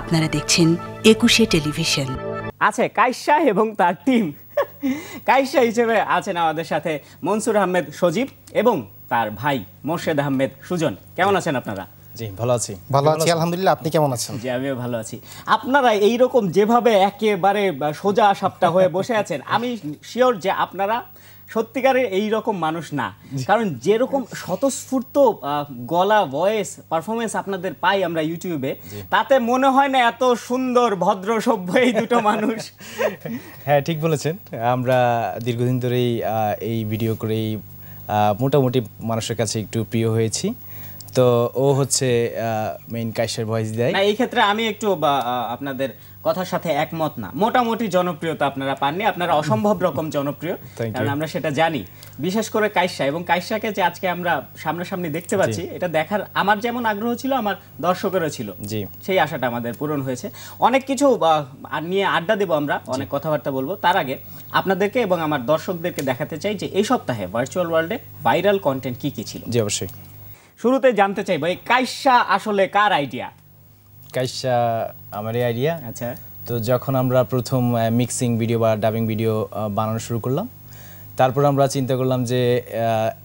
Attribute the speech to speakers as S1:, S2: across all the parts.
S1: আপনারা দেখছেন একুশে টেলিভিশন আছে কাইশাহ এবং তার টিম কাইশা হিসেবে আছেন আমাদের সাথে মনসুর আহমেদ সজীব এবং তার ভাই মোর্শেদ আহমেদ সুজন কেমন আছেন আপনারা
S2: জি ভালো আছি ভালো আছি আলহামদুলিল্লাহ আপনি কেমন আছেন জি
S1: আমিও ভালো আছি আপনারা এই রকম যেভাবে একেবারে সোজা সাপটা হয়ে বসে আছেন আমি শিওর যে আপনারা সত্যিকারের এই রকম মানুষ না কারণ যেরকম স্বতঃস্ফূর্ত গলা ভয়েস পারফরমেন্স আপনাদের পাই আমরা ইউটিউবে তাতে মনে হয় না এত সুন্দর ভদ্র সভ্য এই দুটো মানুষ
S2: হ্যাঁ ঠিক বলেছেন আমরা দীর্ঘদিন ধরেই এই ভিডিও করেই মোটামুটি মানুষের কাছে একটু প্রিয় হয়েছি তো ও হচ্ছে মেইন কাইশের ভয়েস দেয় না
S1: এই ক্ষেত্রে আমি একটু আপনাদের কথার সাথে একমত না মোটামুটি জনপ্রিয়তা আপনারা পাননি আপনারা অসম্ভব রকম জনপ্রিয় কারণ আমরা সেটা জানি বিশেষ করে কাইসা এবং কাইসাকে যে আজকে আমরা সামনাসামনি দেখতে পাচ্ছি এটা দেখার আমার যেমন আগ্রহ ছিল আমার দর্শকেরও ছিল সেই আশাটা আমাদের পূরণ হয়েছে অনেক কিছু নিয়ে আড্ডা দেব আমরা অনেক কথাবার্তা বলবো তার আগে আপনাদেরকে এবং আমার দর্শকদেরকে দেখাতে চাই যে এই সপ্তাহে ভার্চুয়াল ওয়ার্ল্ডে ভাইরাল কন্টেন্ট কি কি ছিল জি অবশ্যই শুরুতে জানতে চাইব এই কাইসা আসলে কার আইডিয়া
S2: কাইসা আমারই আইডিয়া আচ্ছা তো যখন আমরা প্রথম মিক্সিং ভিডিও বা ডাবিং ভিডিও বানানো শুরু করলাম তারপর আমরা চিন্তা করলাম যে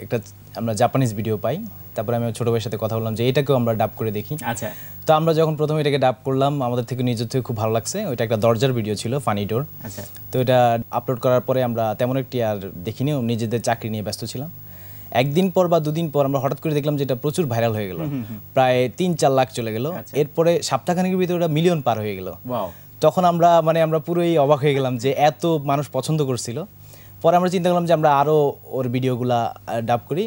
S2: একটা আমরা জাপানিজ ভিডিও পাই তারপরে আমি ছোটো ভাইয়ের সাথে কথা বললাম যে এটাকেও আমরা ডাব করে দেখি আচ্ছা তো আমরা যখন প্রথমে এটাকে ডাব করলাম আমাদের থেকে নিজের থেকে খুব ভালো লাগছে ওইটা একটা দরজার ভিডিও ছিল ফানি ডোর আচ্ছা তো এটা আপলোড করার পরে আমরা তেমন একটি আর দেখিনি নিজেদের চাকরি নিয়ে ব্যস্ত ছিলাম একদিন পর বা দুদিন পর আমরা হঠাৎ করে দেখলাম যে এটা প্রচুর ভাইরাল হয়ে গেল প্রায় তিন চার লাখ চলে গেল আচ্ছা। এরপরে সাপ্তাহখানিকের ভিতরে ওটা মিলিয়ন পার হয়ে গেল তখন আমরা মানে আমরা পুরোই অবাক হয়ে গেলাম যে এত মানুষ পছন্দ করছিল পরে আমরা চিন্তা করলাম যে আমরা আরও ওর ভিডিওগুলা ডাব করি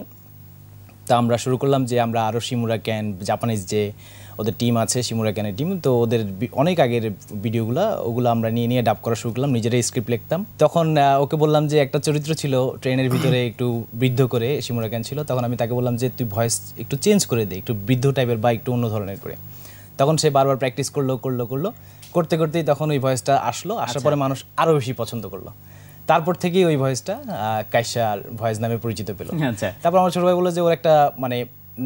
S2: তা আমরা শুরু করলাম যে আমরা আরও শিমুরা ক্যান জাপানিজ যে ওদের টিম আছে শিমুরা ক্যানের টিম তো ওদের অনেক আগের ভিডিওগুলো ওগুলো আমরা নিয়ে নিয়ে ডাব করা শুরু করলাম নিজেরাই স্ক্রিপ্ট লিখতাম তখন ওকে বললাম যে একটা চরিত্র ছিল ট্রেনের ভিতরে একটু বৃদ্ধ করে শিমুরা ক্যান ছিল তখন আমি তাকে বললাম যে তুই ভয়েস একটু চেঞ্জ করে দে একটু বৃদ্ধ টাইপের বা একটু অন্য ধরনের করে তখন সে বারবার প্র্যাকটিস করলো করলো করলো করতে করতেই তখন ওই ভয়েসটা আসলো আসার আচ্ছা। পরে মানুষ আরও বেশি পছন্দ করলো তারপর থেকেই ওই ভয়েসটা কাইশার ভয়েস নামে পরিচিত পেল আচ্ছা। তারপর আমার ছোট ভাই বললো যে ওর একটা মানে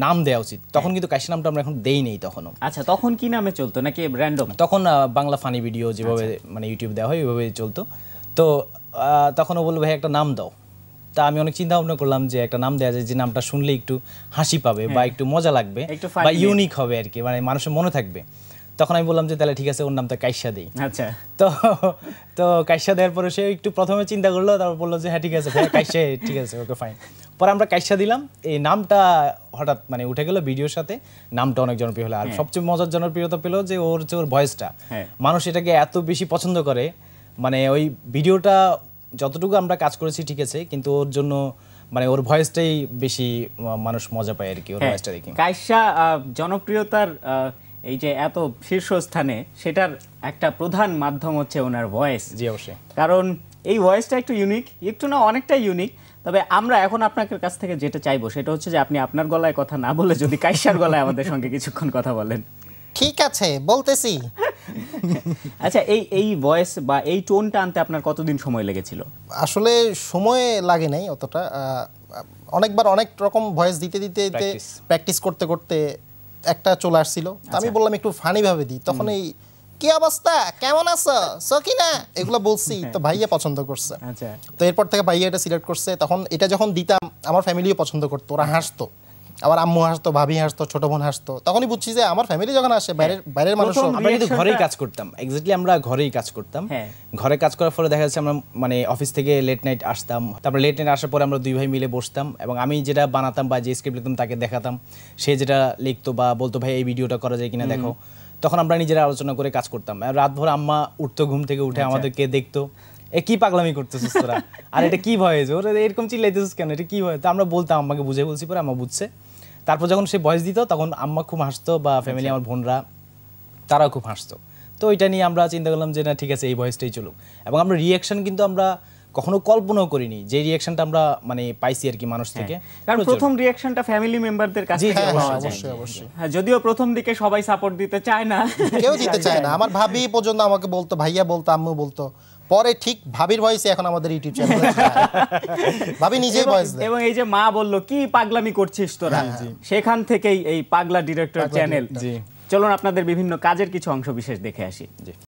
S2: নাম দেওয়া উচিত তখন কিন্তু কাশি নামটা আমরা এখন দেই নেই তখনও আচ্ছা তখন কি নামে চলতো নাকি র্যান্ডম তখন বাংলা ফানি ভিডিও যেভাবে আচ্ছা। মানে ইউটিউব দেওয়া হয় ওইভাবে চলতো তো তখন ও বললো ভাই একটা নাম দাও তা আমি অনেক চিন্তা ভাবনা করলাম যে একটা নাম দেওয়া যায় যে নামটা শুনলে একটু হাসি পাবে বা হ্যাঁ। একটু মজা লাগবে বা ইউনিক হবে আর কি মানে মানুষের মনে থাকবে তখন আমি বললাম যে তাহলে ঠিক আছে ওর নাম তো কাইসা দেই আচ্ছা তো তো কাইসা দেওয়ার পরে সে একটু প্রথমে চিন্তা করলো তারপর বললো যে হ্যাঁ ঠিক আছে ভাই ঠিক আছে ওকে ফাইন পরে আমরা কাইসা দিলাম এই নামটা হঠাৎ মানে উঠে গেল ভিডিওর সাথে নামটা অনেক জনপ্রিয় হলো আর হ্যাঁ। সবচেয়ে মজার জনপ্রিয়তা পেলো যে ওর যে ওর ভয়েসটা হ্যাঁ। মানুষ এটাকে এত বেশি পছন্দ করে মানে ওই ভিডিওটা যতটুকু আমরা কাজ করেছি ঠিক আছে কিন্তু ওর জন্য মানে ওর ভয়েসটাই বেশি মানুষ মজা পায় আর কি ওর হ্যাঁ। ভয়েসটা দেখি
S1: কাইসা জনপ্রিয়তার এই যে এত শীর্ষস্থানে সেটার একটা প্রধান মাধ্যম হচ্ছে ওনার ভয়েস জি অবশ্যই কারণ এই ভয়েসটা একটু ইউনিক একটু না অনেকটা ইউনিক তবে আমরা এখন আপনাদের কাছ থেকে যেটা চাইবো সেটা হচ্ছে যে আপনি আপনার গলায় কথা না বলে যদি কাইসার গলায় আমাদের সঙ্গে কিছুক্ষণ কথা বলেন ঠিক আছে বলতেছি আচ্ছা এই এই ভয়েস বা এই টোনটা আনতে আপনার কতদিন সময় লেগেছিল
S2: আসলে সময় লাগে নাই অতটা অনেকবার অনেক রকম ভয়েস দিতে দিতে দিতে প্র্যাকটিস করতে করতে একটা চলে আসছিল আমি আচ্ছা। বললাম একটু ফানিভাবে দিই তখন এই কি অবস্থা কেমন আছো সকিনা এগুলো বলছি তো হ্যাঁ। ভাইয়া পছন্দ করছে আচ্ছা তো এরপর থেকে ভাইয়া এটা সিলেক্ট করছে তখন এটা যখন দিতাম আমার ফ্যামিলিও পছন্দ করতো ওরা হাসতো আবার আম্মু হাসতো ভাবি হাসতো ছোট বোন হাসতো তখনই বুঝছি যে আমার ফ্যামিলি যখন আসে বাইরের হ্যাঁ। বাইরের মানুষ আমরা কিন্তু ঘরেই কাজ করতাম এক্স্যাক্টলি আমরা ঘরেই কাজ করতাম হ্যাঁ। ঘরে কাজ করার ফলে দেখা যাচ্ছে আমরা মানে অফিস থেকে লেট নাইট আসতাম তারপর লেট নাইট আসার পরে আমরা দুই ভাই মিলে বসতাম এবং আমি যেটা বানাতাম বা যে স্ক্রিপ্ট লিখতাম তাকে দেখাতাম সে যেটা লিখতো বা বলতো ভাই এই ভিডিওটা করা যায় কিনা দেখো তখন আমরা নিজেরা আলোচনা করে কাজ করতাম রাতভর আম্মা উঠতো ঘুম থেকে উঠে আচ্ছা। আমাদেরকে দেখতো এ কি পাগলামি করতেছিস তোরা আর এটা কি ভয় হয়েছে ওরা এরকম চিল্লাইতেছিস কেন এটা কি ভয় তো আমরা বলতাম আম্মাকে বুঝে বলছি পরে আম্মা বুঝছে তারপর যখন সে বয়স দিত তখন আম্মা খুব হাসতো বা ফ্যামিলি আচ্ছা। আমার বোনরা তারাও খুব হাসতো তো ওইটা নিয়ে আমরা চিন্তা করলাম যে না ঠিক আছে এই বয়সটাই চলুক এবং আমরা রিয়াকশন কিন্তু আমরা কখনো কল্পনাও করিনি যে রিয়াকশনটা আমরা মানে পাইছি আর কি মানুষ হ্যাঁ। থেকে কারণ প্রথম
S1: রিয়াকশনটা ফ্যামিলি মেম্বারদের কাছে অবশ্যই হ্যাঁ, অবশ্যই হ্যাঁ যদিও প্রথম দিকে সবাই সাপোর্ট দিতে চায় না কেউ দিতে চায় না
S2: আমার ভাবি পর্যন্ত আমাকে বলতো ভাইয়া বলতো আম্মু বলতো পরে ঠিক ভাবির ভয়েসে এখন আমাদের ইউটিউব চ্যানেল
S1: ভাবি নিজেই ভয়েস দেয়
S2: এবং এই যে মা বলল কি পাগলামি
S1: করছিস তোরা হ্যাঁ, সেখান থেকেই এই পাগলা ডিরেক্টর চ্যানেল চলুন আপনাদের বিভিন্ন কাজের কিছু অংশ বিশেষ দেখে আসি